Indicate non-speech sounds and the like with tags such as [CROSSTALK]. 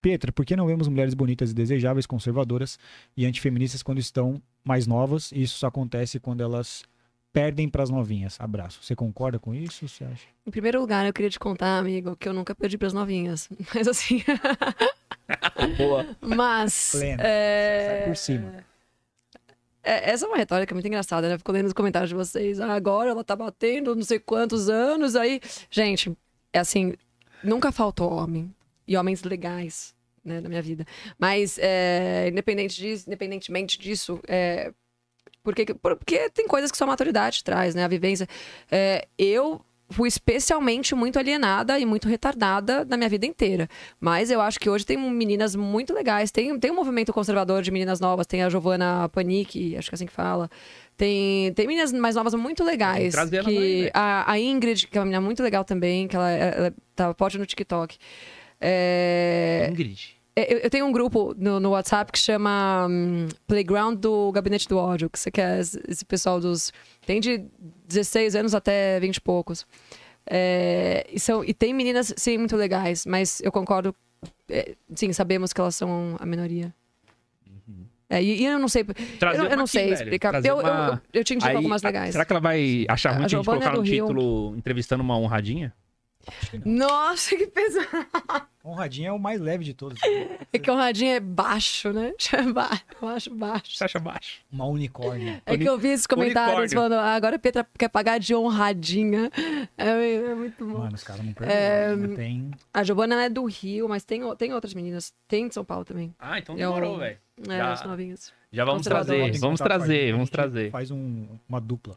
Petra, por que não vemos mulheres bonitas e desejáveis, conservadoras e antifeministas quando estão mais novas? E isso só acontece quando elas perdem para as novinhas. Abraço. Você concorda com isso? Você acha? Em primeiro lugar, eu queria te contar, amigo, que eu nunca perdi para as novinhas. [LAUGHS] Mas assim. [LAUGHS] Boa. Mas. Plena. É... Sai por cima. É, é, essa é uma retórica muito engraçada, né? Fico lendo os comentários de vocês. Ah, agora ela tá batendo não sei quantos anos aí. Gente, é assim, nunca faltou homem. E homens legais né, minha vida. Mas, é, independente disso, independentemente disso, é, porque, porque tem coisas que só a maturidade traz, né? A vivência. É, eu fui especialmente muito alienada e muito retardada na minha vida inteira. Mas eu acho que hoje tem meninas muito legais. Tem, tem um movimento conservador de meninas novas. Tem a Giovanna Panic, acho que é assim que fala. Tem, tem meninas mais novas muito legais. Que, né? a, a Ingrid, que é uma menina muito legal também, que ela, ela tá forte no TikTok. É... Ingrid. É é, eu, eu, tenho um grupo no, no WhatsApp que chama um, Playground do Gabinete do Ódio, que você quer esse pessoal dos. Tem de 16 anos até 20 e poucos. É, e, são, e tem meninas, sim, muito legais, mas eu concordo. É, sim, sabemos que elas são a minoria. Uhum. É, e, eu não sei. Trazer eu, eu não aqui, sei explicar. Eu, uma... eu, eu, te indico algumas legais. A, será que ela vai achar ruim a, a gente é colocar no um título entrevistando uma honradinha? Que Nossa, que pesado! Honradinho é o mais leve de todos. Né? É que honradinho é baixo, né? [LAUGHS] Eu acho baixo. Você acha baixo? Uma unicórnio. É que eu vi esses comentários unicórnio. falando, ah, agora a Petra quer pagar de honradinha. É, é muito bom. Mano, os caras não é, perdoam. É... Tem... A Giovana é do Rio, mas tem, tem outras meninas. Tem de São Paulo também. Ah, então é demorou, velho. É, Já... as novinhas. Já vamos trazer, vamos trazer, vamos trazer. Faz um, uma dupla.